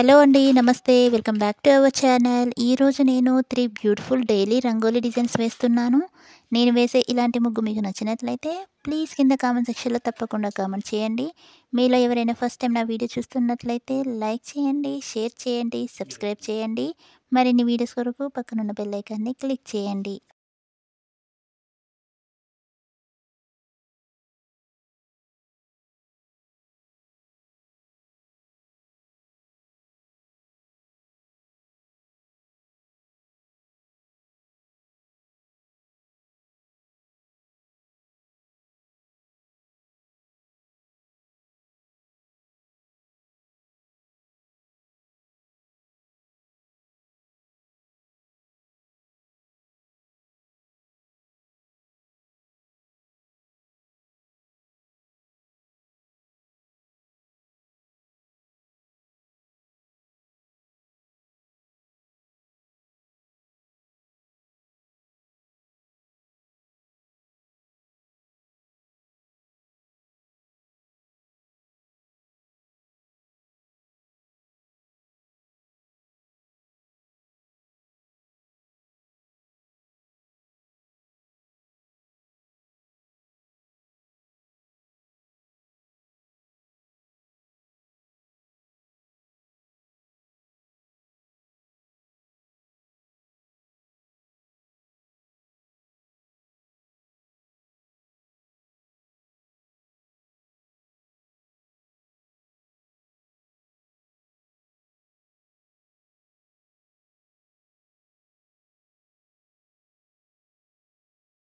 hello అండి నమస్తే welcome back to our channel ఈరోజు నేను three beautiful daily rangoli designs వేస్తున్నాను నేను వేసే ఇలాంటి ముగ్గు మీకు నచ్చినట్లయితే ప్లీజ్ కింద కామెంట్ సెక్షన్లో తప్పకుండా కామెంట్ చేయండి మీలో ఎవరైనా ఫస్ట్ టైం నా వీడియో చూస్తున్నట్లయితే లైక్ చేయండి షేర్ చేయండి సబ్స్క్రైబ్ చేయండి మరిన్ని వీడియోస్ కొరకు పక్కనున్న బెల్లైకాన్ని క్లిక్ చేయండి